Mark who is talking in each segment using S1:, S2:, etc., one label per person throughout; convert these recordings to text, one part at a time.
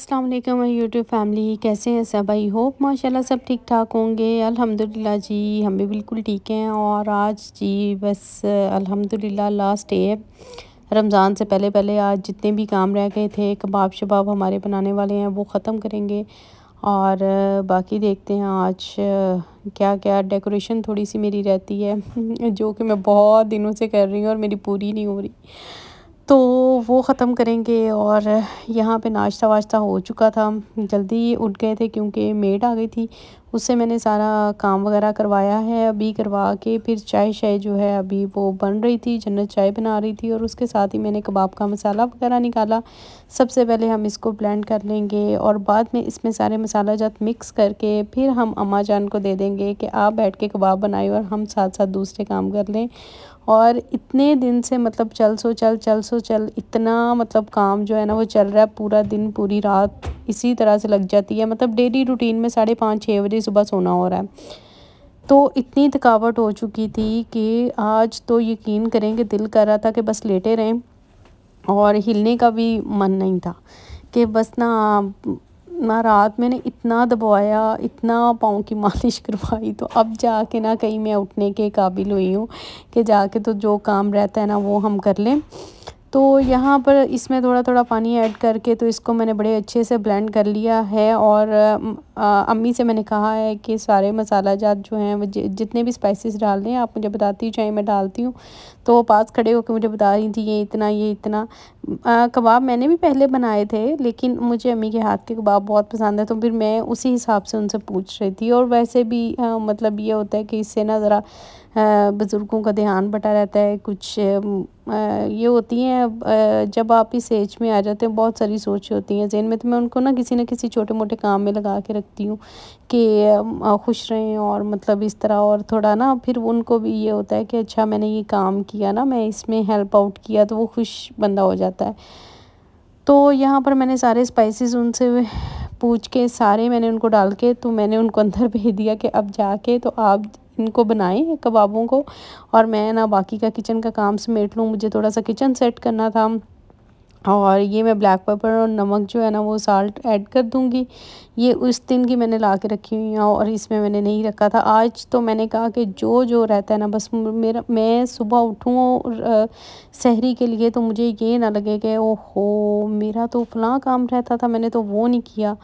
S1: अस्सलाम वालेकुम my YouTube family कैसे हैं सब आई होप माशाल्लाह सब ठीक ठाक होंगे अल्हम्दुलिल्लाह जी हम भी बिल्कुल ठीक हैं और आज जी बस अल्हम्दुलिल्लाह लास्ट डे है रमज़ान से पहले पहले आज जितने भी काम रह गए थे कबाब शबाब हमारे बनाने वाले हैं वो ख़त्म करेंगे और बाकी देखते हैं आज क्या क्या डेकोरेशन थोड़ी सी मेरी रहती है जो कि मैं बहुत दिनों से कर रही हूँ और मेरी पूरी नहीं हो रही तो वो ख़त्म करेंगे और यहाँ पे नाश्ता वाश्ता हो चुका था जल्दी उठ गए थे क्योंकि मेड आ गई थी उससे मैंने सारा काम वगैरह करवाया है अभी करवा के फिर चाय शाय जो है अभी वो बन रही थी जन्नत चाय बना रही थी और उसके साथ ही मैंने कबाब का मसाला वगैरह निकाला सबसे पहले हम इसको ब्लेंड कर लेंगे और बाद में इसमें सारे मसाला जात मिक्स करके फिर हम अम्मा जान को दे देंगे कि आप बैठ के कबाब बनाए और हम साथ साथ दूसरे काम कर लें और इतने दिन से मतलब चल सो चल चल सो चल इतना मतलब काम जो है ना वो चल रहा है पूरा दिन पूरी रात इसी तरह से लग जाती है मतलब डेली रूटीन में साढ़े पाँच छः बजे सुबह सोना हो रहा है तो इतनी थकावट हो चुकी थी कि आज तो यकीन करें कि दिल कर रहा था कि बस लेटे रहें और हिलने का भी मन नहीं था कि बस ना ना रात मैंने इतना दबाया इतना पाँव की मालिश करवाई तो अब जाके ना कहीं मैं उठने के काबिल हुई हूँ कि जाके तो जो काम रहता है ना वो हम कर लें तो यहाँ पर इसमें थोड़ा थोड़ा पानी ऐड करके तो इसको मैंने बड़े अच्छे से ब्लेंड कर लिया है और आ, अम्मी से मैंने कहा है कि सारे मसाला जात जो हैं जितने भी स्पाइसेस डाल दें आप मुझे बताती हूँ चाहे मैं डालती हूँ तो वो पास खड़े होकर मुझे बता रही थी ये इतना ये इतना कबाब मैंने भी पहले बनाए थे लेकिन मुझे अम्मी के हाथ के कबाब बहुत पसंद है तो फिर मैं उसी हिसाब से उनसे पूछ रही थी और वैसे भी आ, मतलब ये होता है कि इससे ना ज़रा बुज़ुर्गों का ध्यान बटा रहता है कुछ ये होती हैं जब आप इस एज में आ जाते हैं बहुत सारी सोच होती हैं जहन में तो मैं उनको ना किसी न किसी छोटे मोटे काम में लगा के रखती हूँ कि खुश रहें और मतलब इस तरह और थोड़ा ना फिर उनको भी ये होता है कि अच्छा मैंने ये काम किया ना मैं इसमें हेल्प आउट किया तो वो खुश बंदा हो जाता है तो यहाँ पर मैंने सारे स्पाइसेस उनसे पूछ के सारे मैंने उनको डाल के तो मैंने उनको अंदर भेज दिया कि अब जाके तो आप इनको बनाएं कबाबों को और मैं ना बाकी का किचन का काम समेट लूँ मुझे थोड़ा सा किचन सेट करना था और ये मैं ब्लैक पेपर और नमक जो है ना वो साल्ट ऐड कर दूँगी ये उस दिन की मैंने ला के रखी हुई हैं और इसमें मैंने नहीं रखा था आज तो मैंने कहा कि जो जो रहता है ना बस मेरा मैं सुबह उठूँ शहरी के लिए तो मुझे ये ना लगे कि ओहो मेरा तो फलां काम रहता था मैंने तो वो नहीं किया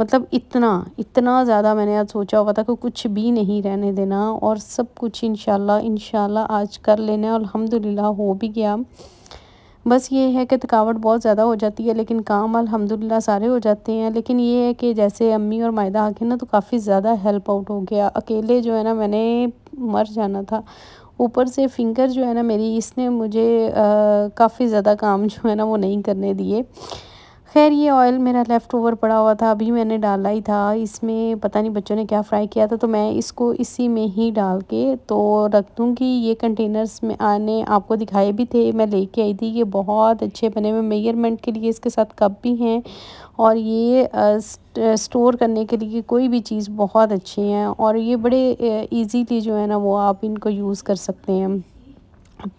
S1: मतलब इतना इतना ज़्यादा मैंने आज सोचा हुआ था कि कुछ भी नहीं रहने देना और सब कुछ इन शाला आज कर लेना है अलहमदिल्ला हो भी गया बस ये है कि थकावट बहुत ज़्यादा हो जाती है लेकिन काम अलहमदिल्ला सारे हो जाते हैं लेकिन ये है कि जैसे अम्मी और मायदा आके ना तो काफ़ी ज़्यादा हेल्प आउट हो गया अकेले जो है ना मैंने मर जाना था ऊपर से फिंगर जो है ना मेरी इसने मुझे काफ़ी ज़्यादा काम जो है ना वो नहीं करने दिए खैर ये ऑयल मेरा लेफ़्ट ओवर पड़ा हुआ था अभी मैंने डाला ही था इसमें पता नहीं बच्चों ने क्या फ्राई किया था तो मैं इसको इसी में ही डाल के तो रख दूँगी ये कंटेनर्स में आने आपको दिखाए भी थे मैं लेके आई थी ये बहुत अच्छे बने हुए मेजरमेंट के लिए इसके साथ कप भी हैं और ये स्टोर करने के लिए कोई भी चीज़ बहुत अच्छी है और ये बड़े ईजीली जो है ना वो आप इनको यूज़ कर सकते हैं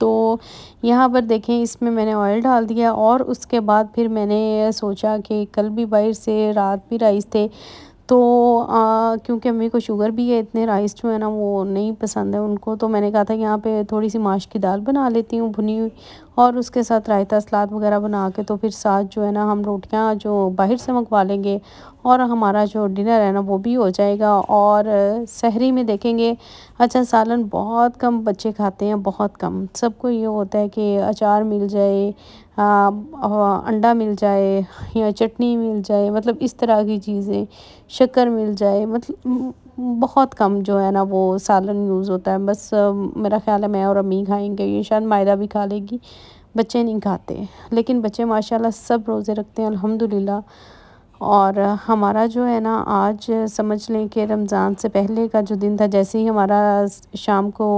S1: तो यहाँ पर देखें इसमें मैंने ऑयल डाल दिया और उसके बाद फिर मैंने सोचा कि कल भी बाहर से रात भी राइस थे तो क्योंकि अम्मी को शुगर भी है इतने राइस जो है ना वो नहीं पसंद है उनको तो मैंने कहा था यहाँ पे थोड़ी सी माश की दाल बना लेती हूँ भुनी हुई और उसके साथ रायता सलाद वगैरह बना के तो फिर साथ जो है ना हम रोटियां जो बाहर से मंगवा लेंगे और हमारा जो डिनर है ना वो भी हो जाएगा और शहरी में देखेंगे अच्छा सालन बहुत कम बच्चे खाते हैं बहुत कम सबको ये होता है कि अचार मिल जाए आ, अंडा मिल जाए या चटनी मिल जाए मतलब इस तरह की चीज़ें शक्कर मिल जाए मतलब बहुत कम जो है ना वो सालन यूज़ होता है बस मेरा ख्याल है मैं और अम्मी खाएंगे ये शायद मायदा भी खा लेगी बच्चे नहीं खाते लेकिन बच्चे माशाल्लाह सब रोज़े रखते हैं अल्हम्दुलिल्लाह और हमारा जो है ना आज समझ लें कि रमज़ान से पहले का जो दिन था जैसे ही हमारा शाम को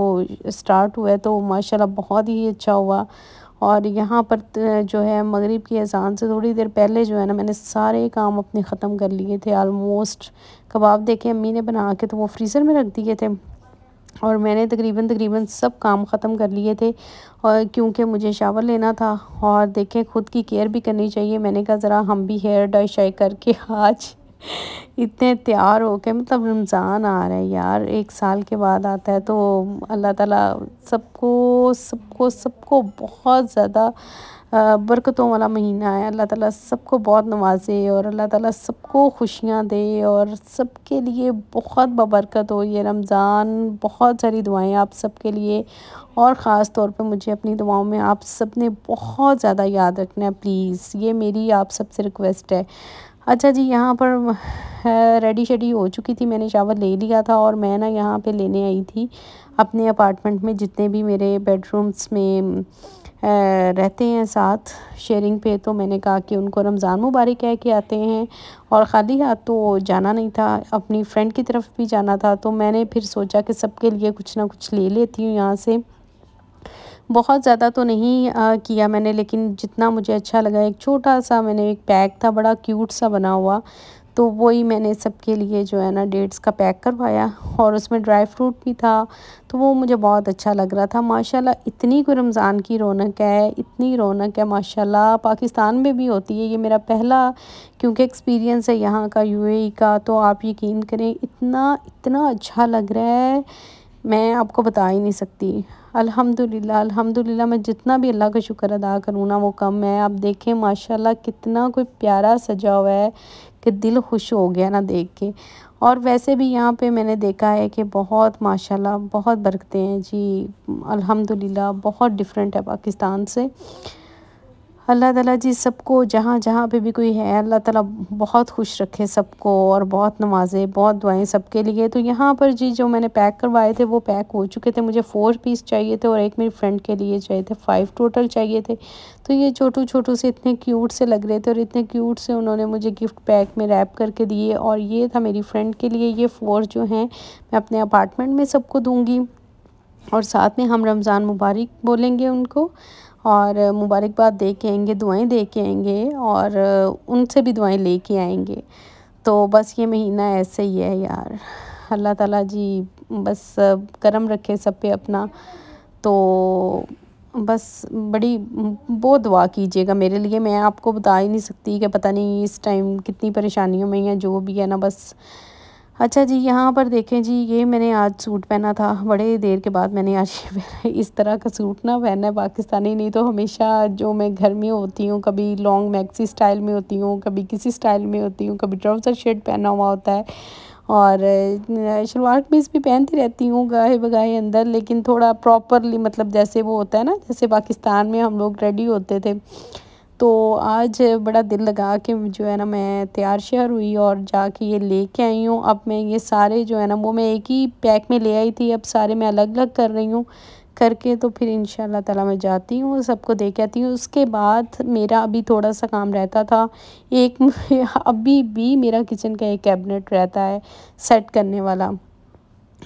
S1: स्टार्ट हुआ तो माशाल्लाह बहुत ही अच्छा हुआ और यहाँ पर जो है मगरिब की अजान से थोड़ी देर पहले जो है ना मैंने सारे काम अपने ख़त्म कर लिए थे आलमोस्ट कबाब देखे अम्मी ने बना के तो वो फ्रीज़र में रख दिए थे और मैंने तकरीबन तकरीबन सब काम ख़त्म कर लिए थे और क्योंकि मुझे शावर लेना था और देखें खुद की केयर भी करनी चाहिए मैंने कहा ज़रा हम भी हेयर डाई शाई करके आज इतने तैयार हो के मतलब रमज़ान आ रहा है यार एक साल के बाद आता है तो अल्लाह ताला सबको सबको सबको बहुत ज़्यादा बरकतों वाला महीना है अल्लाह ताला सबको बहुत नवाजे और अल्लाह ताला सबको खुशियाँ दे और सबके लिए बहुत बबरकत हो ये रमज़ान बहुत सारी दुआएं आप सबके लिए और ख़ास तौर पे मुझे अपनी दुआओं में आप सब ने बहुत ज़्यादा याद रखना है प्लीज़ ये मेरी आप सबसे रिक्वेस्ट है अच्छा जी यहाँ पर रेडी शेडी हो चुकी थी मैंने शावर ले लिया था और मैं ना यहाँ पे लेने आई थी अपने अपार्टमेंट में जितने भी मेरे बेडरूम्स में रहते हैं साथ शेयरिंग पे तो मैंने कहा कि उनको रमज़ान मुबारक कह के आते हैं और ख़ाली हाथ तो जाना नहीं था अपनी फ्रेंड की तरफ भी जाना था तो मैंने फिर सोचा कि सबके लिए कुछ ना कुछ ले लेती हूँ यहाँ से बहुत ज़्यादा तो नहीं आ, किया मैंने लेकिन जितना मुझे अच्छा लगा एक छोटा सा मैंने एक पैक था बड़ा क्यूट सा बना हुआ तो वही मैंने सबके लिए जो है ना डेट्स का पैक करवाया और उसमें ड्राई फ्रूट भी था तो वो मुझे बहुत अच्छा लग रहा था माशाल्लाह इतनी कोई रमज़ान की रौनक है इतनी रौनक है माशाल्लाह पाकिस्तान में भी होती है ये मेरा पहला क्योंकि एक्सपीरियंस है यहाँ का यूएई e का तो आप यकीन करें इतना इतना अच्छा लग रहा है मैं आपको बता ही नहीं सकती अल्हम्दुलिल्लाह अल्हम्दुलिल्लाह मैं जितना भी अल्लाह का शुक्र अदा करूँ ना वो कम है आप देखें माशाल्लाह कितना कोई प्यारा सजा हुआ है कि दिल खुश हो गया ना देख के और वैसे भी यहाँ पे मैंने देखा है कि बहुत माशाल्लाह बहुत बरकते हैं जी अल्हम्दुलिल्लाह बहुत डिफरेंट है पाकिस्तान से अल्लाह ताला जी सबको जहाँ जहाँ पे भी कोई है अल्लाह ताला बहुत खुश रखे सबको और बहुत नमाजें बहुत दुआएं सबके लिए तो यहाँ पर जी जो मैंने पैक करवाए थे वो पैक हो चुके थे मुझे फ़ोर पीस चाहिए थे और एक मेरी फ्रेंड के लिए चाहिए थे फाइव टोटल चाहिए थे तो ये छोटू छोटू से इतने क्यूट से लग रहे थे और इतने क्यूट से उन्होंने मुझे गिफ्ट पैक में रैप करके दिए और ये था मेरी फ्रेंड के लिए ये फ़ोर जो हैं मैं अपने अपार्टमेंट में सबको दूँगी और साथ में हम रमज़ान मुबारक बोलेंगे उनको और मुबारकबाद दे के आएंगे दुआएं दे के आएंगे और उनसे भी दुआएं ले के आएंगे तो बस ये महीना ऐसे ही है यार अल्लाह ताला जी बस करम रखे सब पे अपना तो बस बड़ी बहुत दुआ कीजिएगा मेरे लिए मैं आपको बता ही नहीं सकती कि पता नहीं इस टाइम कितनी परेशानियों में या जो भी है ना बस अच्छा जी यहाँ पर देखें जी ये मैंने आज सूट पहना था बड़े देर के बाद मैंने आज ये पहना इस तरह का सूट ना पहना है पाकिस्तानी नहीं तो हमेशा जो मैं घर में होती हूँ कभी लॉन्ग मैक्सी स्टाइल में होती हूँ कभी किसी स्टाइल में होती हूँ कभी ट्राउज़र शर्ट पहना हुआ होता है और शलवार कमीज़ भी पहनती रहती हूँ गाहे बगाहे अंदर लेकिन थोड़ा प्रॉपरली मतलब जैसे वो होता है ना जैसे पाकिस्तान में हम लोग रेडी होते थे तो आज बड़ा दिल लगा के जो है ना मैं तैयार श्यार हुई और जाके ये लेके आई हूँ अब मैं ये सारे जो है ना वो मैं एक ही पैक में ले आई थी अब सारे मैं अलग अलग कर रही हूँ करके तो फिर इन ताला मैं जाती हूँ सबको दे के आती हूँ उसके बाद मेरा अभी थोड़ा सा काम रहता था एक अभी भी मेरा किचन का एक कैबिनेट रहता है सेट करने वाला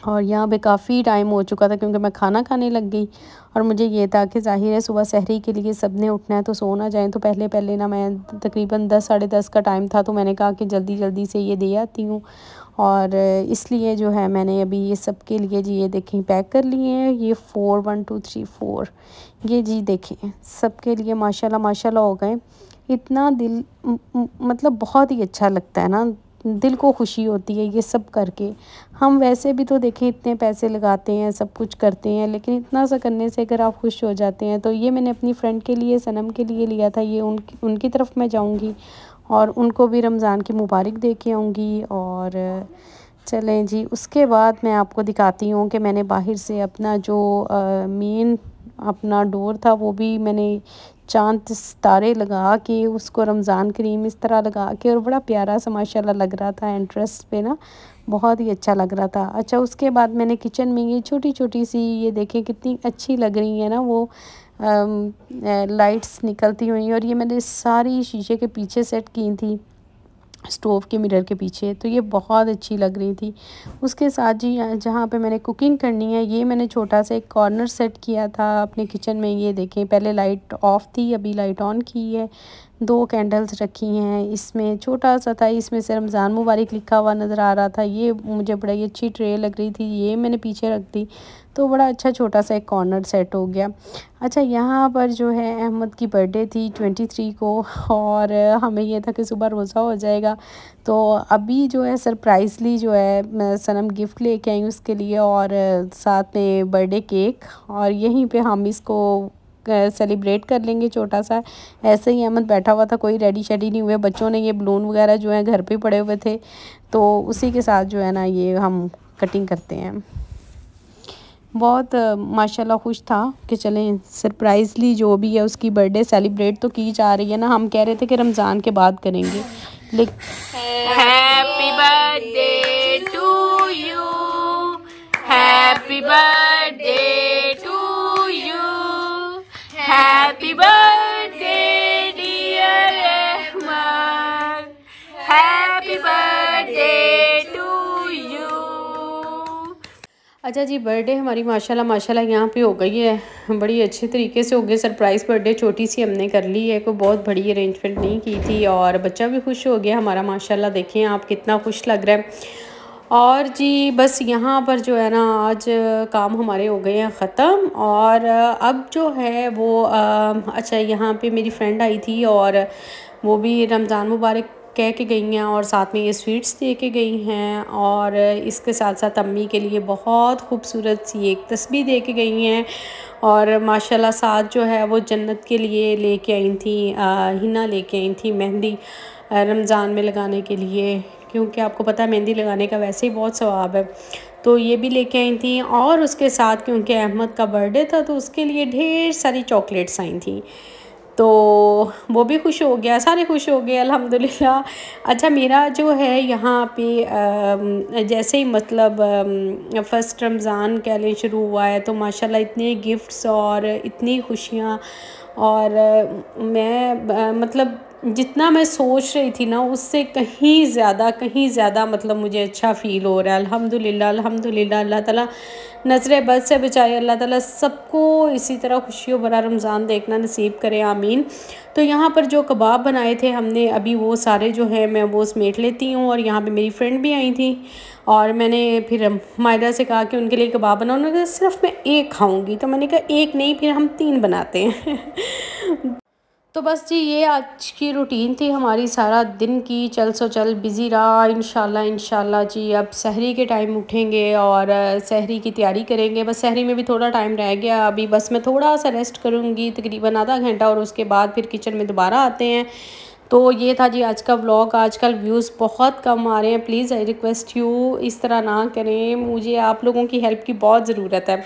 S1: और यहाँ पे काफ़ी टाइम हो चुका था क्योंकि मैं खाना खाने लग गई और मुझे ये था कि जाहिर है सुबह सहरी के लिए सब ने उठना है तो सोना जाए तो पहले पहले ना मैं तकरीबन दस साढ़े दस का टाइम था तो मैंने कहा कि जल्दी जल्दी से ये दे आती हूँ और इसलिए जो है मैंने अभी ये सब के लिए जी ये देखें पैक कर लिए हैं ये four one two three four ये जी देखें सब के लिए माशाल्लाह माशाल्लाह हो गए इतना दिल मतलब बहुत ही अच्छा लगता है ना दिल को खुशी होती है ये सब करके हम वैसे भी तो देखें इतने पैसे लगाते हैं सब कुछ करते हैं लेकिन इतना सा करने से अगर आप खुश हो जाते हैं तो ये मैंने अपनी फ्रेंड के लिए सनम के लिए लिया था ये उनकी उनकी तरफ मैं जाऊँगी और उनको भी रमज़ान की मुबारक दे के आऊँगी और चलें जी उसके बाद मैं आपको दिखाती हूँ कि मैंने बाहर से अपना जो मेन अपना डोर था वो भी मैंने चांद सितारे लगा के उसको रमज़ान करीम इस तरह लगा के और बड़ा प्यारा सा माशाल्लाह लग रहा था एंट्रेस पे ना बहुत ही अच्छा लग रहा था अच्छा उसके बाद मैंने किचन में ये छोटी छोटी सी ये देखें कितनी अच्छी लग रही है ना वो आ, लाइट्स निकलती हुई और ये मैंने सारी शीशे के पीछे सेट की थी स्टोव के मिरर के पीछे तो ये बहुत अच्छी लग रही थी उसके साथ जी जहाँ पे मैंने कुकिंग करनी है ये मैंने छोटा सा एक कॉर्नर सेट किया था अपने किचन में ये देखें पहले लाइट ऑफ़ थी अभी लाइट ऑन की है दो कैंडल्स रखी हैं इसमें छोटा सा था इसमें से रमज़ान मुबारक लिखा हुआ नज़र आ रहा था ये मुझे बड़ा ही अच्छी ट्रे लग रही थी ये मैंने पीछे रख दी तो बड़ा अच्छा छोटा सा एक कॉर्नर सेट हो गया अच्छा यहाँ पर जो है अहमद की बर्थडे थी ट्वेंटी थ्री को और हमें यह था कि सुबह रोज़ा हो जाएगा तो अभी जो है सरप्राइजली जो है सनम गिफ्ट लेके आई उसके लिए और साथ में बर्थडे केक और यहीं पे हम इसको सेलिब्रेट कर लेंगे छोटा सा ऐसे ही अहमद बैठा हुआ था कोई रेडी शेडी नहीं हुए बच्चों ने ये बलून वगैरह जो है घर पे पड़े हुए थे तो उसी के साथ जो है ना ये हम कटिंग करते हैं बहुत माशाल्लाह खुश था कि चलें सरप्राइजली जो भी है उसकी बर्थडे सेलिब्रेट तो की जा रही है ना हम कह रहे थे कि रमज़ान के बाद करेंगे happy birthday to you happy birthday Happy birthday, dear Rahman.
S2: Happy birthday
S1: to you. अच्छा जी बर्थडे हमारी माशाल्लाह माशाल्लाह यहाँ पे हो गई है बड़ी अच्छे तरीके से हो गई सरप्राइज़ बर्थडे छोटी सी हमने कर ली है कोई बहुत बड़ी अरेंजमेंट नहीं की थी और बच्चा भी खुश हो गया हमारा माशाल्लाह देखें आप कितना खुश लग रहा है और जी बस यहाँ पर जो है ना आज काम हमारे हो गए हैं ख़त्म और अब जो है वो अच्छा यहाँ पे मेरी फ्रेंड आई थी और वो भी रमज़ान मुबारक कह के गई हैं और साथ में ये स्वीट्स दे के गई हैं और इसके साथ साथ अम्मी के लिए बहुत खूबसूरत सी एक तस्वीर दे के गई हैं और माशाल्लाह साथ जो है वो जन्नत के लिए लेके आई थी हिना लेके आई थी मेहंदी रमज़ान में लगाने के लिए क्योंकि आपको पता है मेहंदी लगाने का वैसे ही बहुत स्वाब है तो ये भी लेके आई थी और उसके साथ क्योंकि अहमद का बर्थडे था तो उसके लिए ढेर सारी चॉकलेट्स आई थी तो वो भी खुश हो गया सारे खुश हो गए अल्हम्दुलिल्लाह अच्छा मेरा जो है यहाँ पे जैसे ही मतलब फ़र्स्ट रमज़ान कह लें शुरू हुआ है तो माशाल्लाह इतने गिफ्ट्स और इतनी खुशियाँ और मैं मतलब जितना मैं सोच रही थी ना उससे कहीं ज़्यादा कहीं ज़्यादा मतलब मुझे अच्छा फ़ील हो रहा है अल्हम्दुलिल्लाह अल्हम्दुलिल्लाह अल्लाह ताला नज़र बद से बचाए अल्लाह ताला सबको इसी तरह खुशियों भरा रमज़ान देखना नसीब करे आमीन तो यहाँ पर जो कबाब बनाए थे हमने अभी वो सारे जो है मैं वो समेट लेती हूँ और यहाँ पर मेरी फ्रेंड भी आई थी और मैंने फिर मायदा से कहा कि उनके लिए कबाब बनाओ उन्होंने सिर्फ मैं एक खाऊँगी तो मैंने कहा एक नहीं फिर हम तीन बनाते हैं तो बस जी ये आज की रूटीन थी हमारी सारा दिन की चल सो चल बिज़ी रहा इन शाला जी अब सहरी के टाइम उठेंगे और सहरी की तैयारी करेंगे बस सहरी में भी थोड़ा टाइम रह गया अभी बस मैं थोड़ा सा रेस्ट करूँगी तकरीबन आधा घंटा और उसके बाद फिर किचन में दोबारा आते हैं तो ये था जी आज का व्लॉग आजकल व्यूज़ बहुत कम आ रहे हैं प्लीज़ आई रिक्वेस्ट यू इस तरह ना करें मुझे आप लोगों की हेल्प की बहुत ज़रूरत है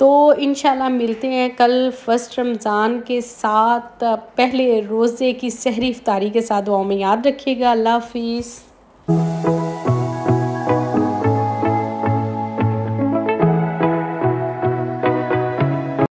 S1: तो इन मिलते हैं कल फ़र्स्ट रमज़ान के साथ पहले रोज़े की सहरी अफ्तारी के साथ दुआ में याद रखिएगा अल्लाह हाफिज़